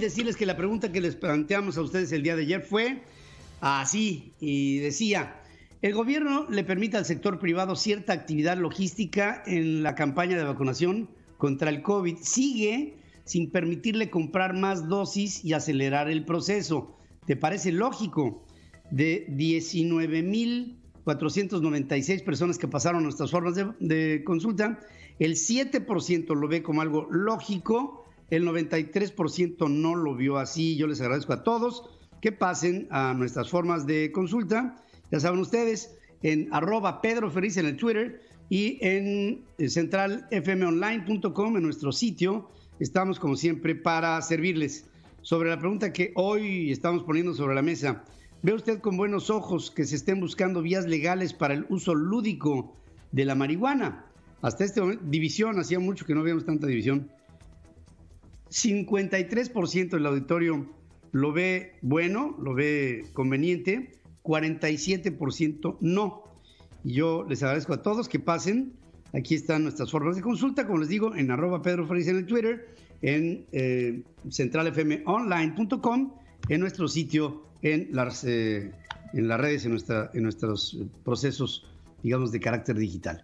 decirles que la pregunta que les planteamos a ustedes el día de ayer fue así, y decía, el gobierno le permite al sector privado cierta actividad logística en la campaña de vacunación contra el COVID. Sigue sin permitirle comprar más dosis y acelerar el proceso. ¿Te parece lógico? De 19.496 personas que pasaron nuestras formas de, de consulta, el 7% lo ve como algo lógico el 93% no lo vio así. Yo les agradezco a todos que pasen a nuestras formas de consulta. Ya saben ustedes, en arroba Pedro Feliz en el Twitter y en eh, centralfmonline.com, en nuestro sitio, estamos como siempre para servirles. Sobre la pregunta que hoy estamos poniendo sobre la mesa, ¿ve usted con buenos ojos que se estén buscando vías legales para el uso lúdico de la marihuana? Hasta este momento, división, hacía mucho que no veíamos tanta división. 53% del auditorio lo ve bueno, lo ve conveniente, 47% no. Y yo les agradezco a todos que pasen. Aquí están nuestras formas de consulta, como les digo, en arroba Pedro en el Twitter, en eh, centralfmonline.com, en nuestro sitio, en las, eh, redes, en, en nuestros procesos, digamos, de carácter digital.